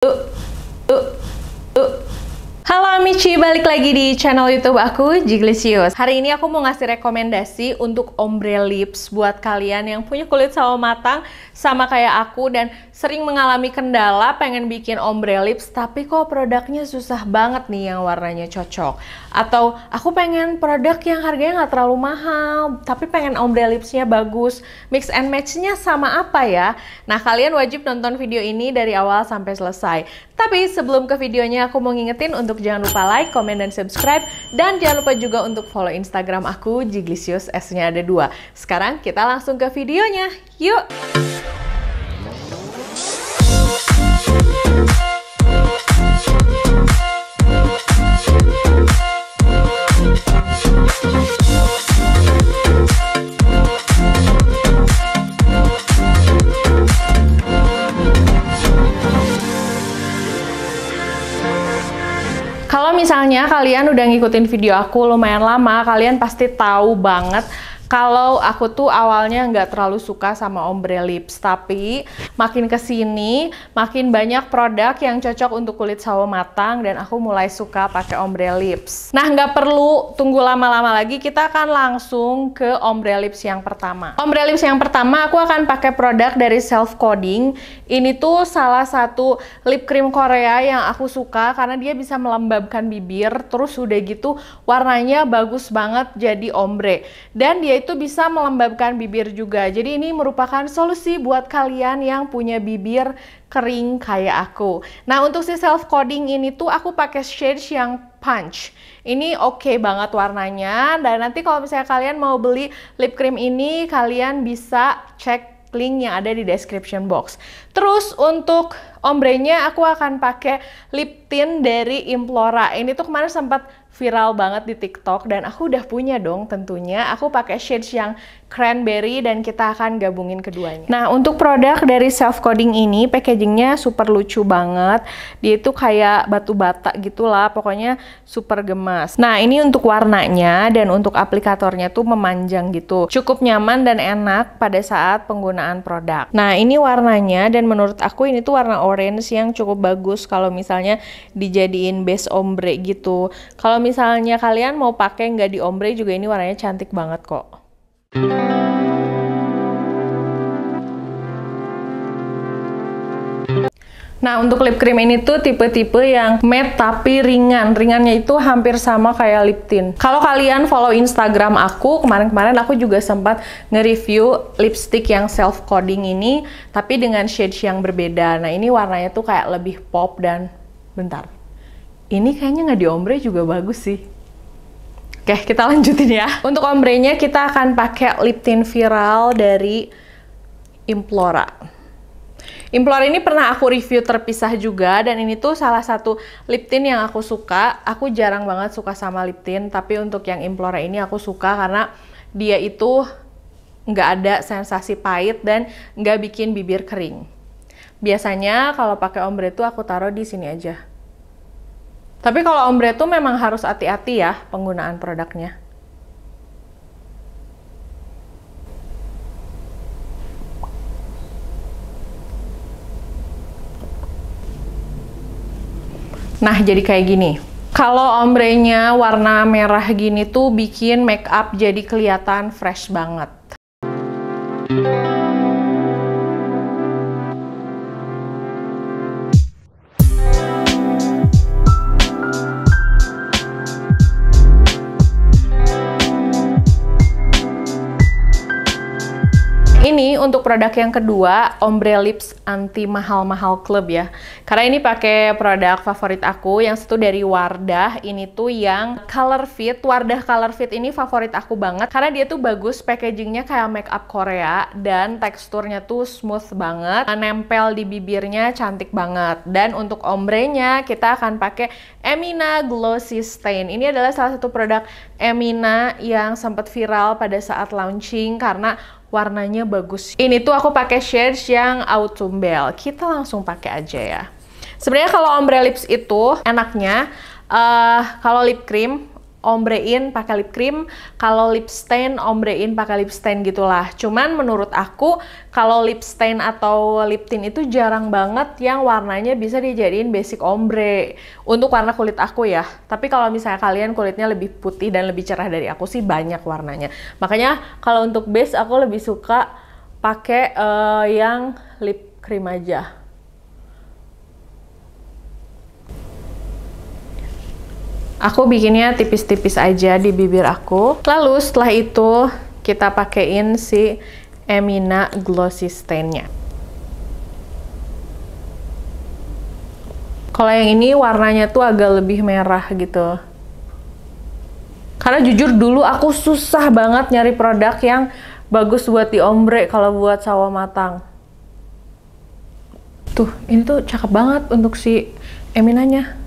呃呃。Halo Amici, balik lagi di channel YouTube aku, Jiglesius. Hari ini aku mau ngasih rekomendasi untuk ombre lips buat kalian yang punya kulit sawo matang sama kayak aku dan sering mengalami kendala pengen bikin ombre lips tapi kok produknya susah banget nih yang warnanya cocok. Atau aku pengen produk yang harganya nggak terlalu mahal tapi pengen ombre lipsnya bagus. Mix and matchnya sama apa ya? Nah kalian wajib nonton video ini dari awal sampai selesai. Tapi sebelum ke videonya, aku mau ngingetin untuk jangan lupa like, komen, dan subscribe. Dan jangan lupa juga untuk follow Instagram aku, Jiglisius S-nya ada dua. Sekarang kita langsung ke videonya. Yuk! Kalau misalnya kalian udah ngikutin video aku lumayan lama, kalian pasti tahu banget kalau aku tuh awalnya nggak terlalu suka sama ombre lips, tapi makin kesini makin banyak produk yang cocok untuk kulit sawo matang dan aku mulai suka pakai ombre lips. Nah nggak perlu tunggu lama-lama lagi, kita akan langsung ke ombre lips yang pertama. Ombre lips yang pertama aku akan pakai produk dari Self Coding. Ini tuh salah satu lip cream Korea yang aku suka karena dia bisa melembabkan bibir, terus udah gitu warnanya bagus banget jadi ombre dan dia itu bisa melembabkan bibir juga. Jadi ini merupakan solusi buat kalian yang punya bibir kering kayak aku. Nah, untuk si self coding ini tuh aku pakai shades yang punch. Ini oke okay banget warnanya dan nanti kalau misalnya kalian mau beli lip cream ini kalian bisa cek link yang ada di description box. Terus untuk ombrenya aku akan pakai lip tint dari Implora. Ini tuh kemarin sempat viral banget di TikTok dan aku udah punya dong tentunya. Aku pakai shades yang cranberry dan kita akan gabungin keduanya. Nah, untuk produk dari self coding ini packagingnya super lucu banget. Dia itu kayak batu bata gitulah, pokoknya super gemas. Nah, ini untuk warnanya dan untuk aplikatornya tuh memanjang gitu. Cukup nyaman dan enak pada saat penggunaan produk. Nah, ini warnanya dan menurut aku ini tuh warna orange yang cukup bagus kalau misalnya dijadiin base ombre gitu. Kalau misalnya kalian mau pakai nggak di ombre juga ini warnanya cantik banget kok. Nah, untuk lip cream ini tuh tipe-tipe yang matte tapi ringan. Ringannya itu hampir sama kayak lip tint. Kalau kalian follow Instagram aku, kemarin-kemarin aku juga sempat nge-review lipstick yang self-coding ini, tapi dengan shade yang berbeda. Nah, ini warnanya tuh kayak lebih pop dan... Bentar. Ini kayaknya nggak di ombre juga bagus sih. Oke, kita lanjutin ya. Untuk ombrenya kita akan pakai lip tint viral dari Implora. Implore ini pernah aku review terpisah juga dan ini tuh salah satu lip tint yang aku suka. Aku jarang banget suka sama lip tint, tapi untuk yang Implore ini aku suka karena dia itu nggak ada sensasi pahit dan nggak bikin bibir kering. Biasanya kalau pakai ombre tuh aku taruh di sini aja. Tapi kalau ombre tuh memang harus hati-hati ya penggunaan produknya. Nah, jadi kayak gini. Kalau ombrenya warna merah gini tuh bikin make up jadi kelihatan fresh banget. Ini untuk produk yang kedua, Ombre Lips Anti Mahal-Mahal Club ya. Karena ini pakai produk favorit aku yang satu dari Wardah. Ini tuh yang Color Fit. Wardah Color Fit ini favorit aku banget karena dia tuh bagus packagingnya kayak makeup Korea dan teksturnya tuh smooth banget, nempel di bibirnya cantik banget. Dan untuk ombrenya kita akan pakai Emina Glossy Stain. Ini adalah salah satu produk Emina yang sempat viral pada saat launching karena warnanya bagus. Ini tuh aku pakai shades yang autumn bell. Kita langsung pakai aja ya. Sebenarnya kalau ombre lips itu enaknya uh, kalau lip cream ombrein pakai lip cream, kalau lip stain ombrein pakai lip stain gitulah. Cuman menurut aku kalau lip stain atau lip tint itu jarang banget yang warnanya bisa dijadiin basic ombre untuk warna kulit aku ya. Tapi kalau misalnya kalian kulitnya lebih putih dan lebih cerah dari aku sih banyak warnanya. Makanya kalau untuk base aku lebih suka pakai uh, yang lip cream aja Aku bikinnya tipis-tipis aja di bibir aku. Lalu setelah itu kita pakein si Emina Glossy Stain-nya. Kalau yang ini warnanya tuh agak lebih merah gitu. Karena jujur dulu aku susah banget nyari produk yang bagus buat di ombre kalau buat sawo matang. Tuh, ini tuh cakep banget untuk si Eminanya.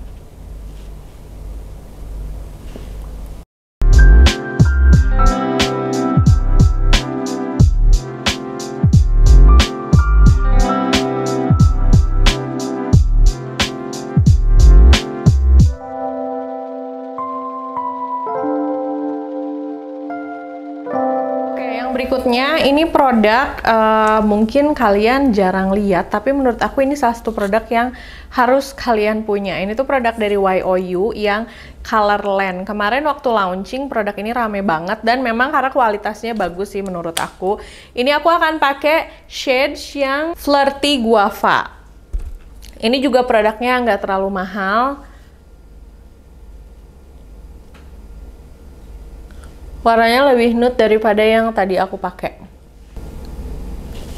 berikutnya ini produk uh, mungkin kalian jarang lihat tapi menurut aku ini salah satu produk yang harus kalian punya. Ini tuh produk dari YOU yang Colorland. Kemarin waktu launching produk ini rame banget dan memang karena kualitasnya bagus sih menurut aku. Ini aku akan pakai shade yang Flirty Guava. Ini juga produknya nggak terlalu mahal warnanya lebih nude daripada yang tadi aku pakai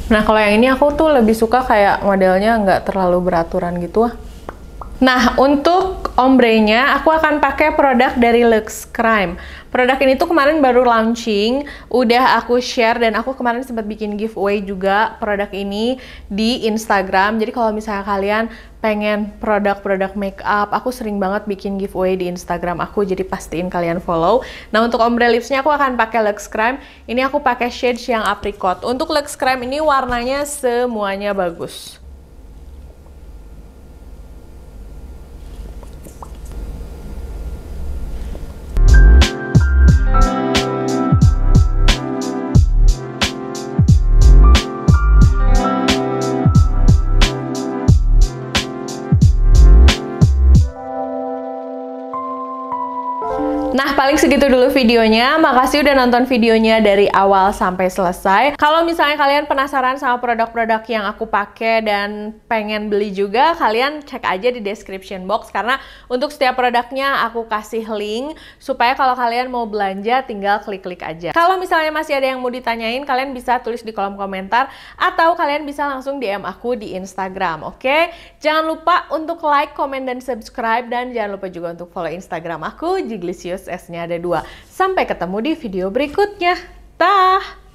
nah kalau yang ini aku tuh lebih suka kayak modelnya nggak terlalu beraturan gitu ah. Nah, untuk ombrenya aku akan pakai produk dari Lux Crime. Produk ini tuh kemarin baru launching, udah aku share dan aku kemarin sempat bikin giveaway juga produk ini di Instagram. Jadi kalau misalnya kalian pengen produk-produk makeup, aku sering banget bikin giveaway di Instagram aku, jadi pastiin kalian follow. Nah, untuk ombre lipsnya aku akan pakai Lux Crime. Ini aku pakai shades yang apricot. Untuk Lux Crime ini warnanya semuanya bagus. paling segitu dulu videonya. Makasih udah nonton videonya dari awal sampai selesai. Kalau misalnya kalian penasaran sama produk-produk yang aku pakai dan pengen beli juga, kalian cek aja di description box karena untuk setiap produknya aku kasih link supaya kalau kalian mau belanja tinggal klik-klik aja. Kalau misalnya masih ada yang mau ditanyain, kalian bisa tulis di kolom komentar atau kalian bisa langsung DM aku di Instagram, oke? Okay? Jangan lupa untuk like, comment, dan subscribe dan jangan lupa juga untuk follow Instagram aku, Jiglisius S-nya ada dua. Sampai ketemu di video berikutnya. Tah!